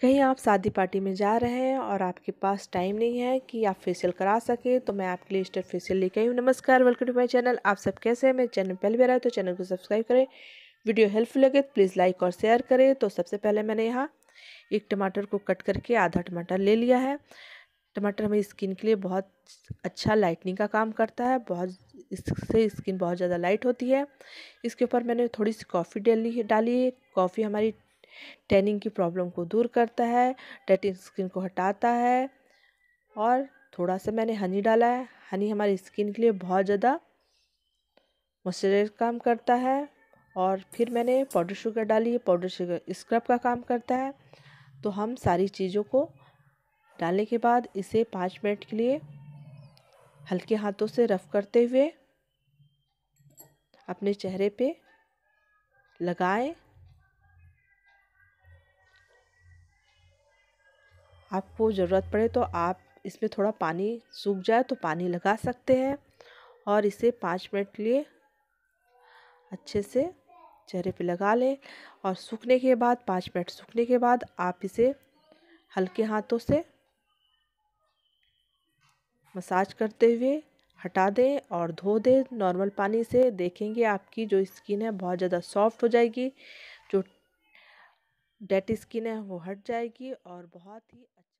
कहीं आप शादी पार्टी में जा रहे हैं और आपके पास टाइम नहीं है कि आप फेशियल करा सके तो मैं आपके लिए स्टेप फेशियल लेके आई हूँ नमस्कार वेलकम टू माय चैनल आप सब कैसे हैं मेरे चैनल पहले रहा है तो चैनल को सब्सक्राइब करें वीडियो हेल्पफुल लगे तो प्लीज़ लाइक और शेयर करें तो सबसे पहले मैंने यहाँ एक टमाटर को कट करके आधा टमाटर ले लिया है टमाटर हमारी स्किन के लिए बहुत अच्छा लाइटनिंग का काम करता है बहुत इससे स्किन बहुत ज़्यादा लाइट होती है इसके ऊपर मैंने थोड़ी सी कॉफ़ी डाली डाली है कॉफ़ी हमारी टैनिंग की प्रॉब्लम को दूर करता है टैटिंग स्किन को हटाता है और थोड़ा सा मैंने हनी डाला है हनी हमारी स्किन के लिए बहुत ज़्यादा मॉइस्चराइज काम करता है और फिर मैंने पाउडर शुगर डाली है पाउडर शुगर स्क्रब का काम करता है तो हम सारी चीज़ों को डालने के बाद इसे पाँच मिनट के लिए हल्के हाथों से रफ़ करते हुए अपने चेहरे पे लगाएं आपको ज़रूरत पड़े तो आप इसमें थोड़ा पानी सूख जाए तो पानी लगा सकते हैं और इसे पाँच मिनट लिए अच्छे से चेहरे पे लगा लें और सूखने के बाद पाँच मिनट सूखने के बाद आप इसे हल्के हाथों से मसाज करते हुए हटा दें और धो दें नॉर्मल पानी से देखेंगे आपकी जो स्किन है बहुत ज़्यादा सॉफ्ट हो जाएगी जो डेड स्किन है वो हट जाएगी और बहुत ही अच्छा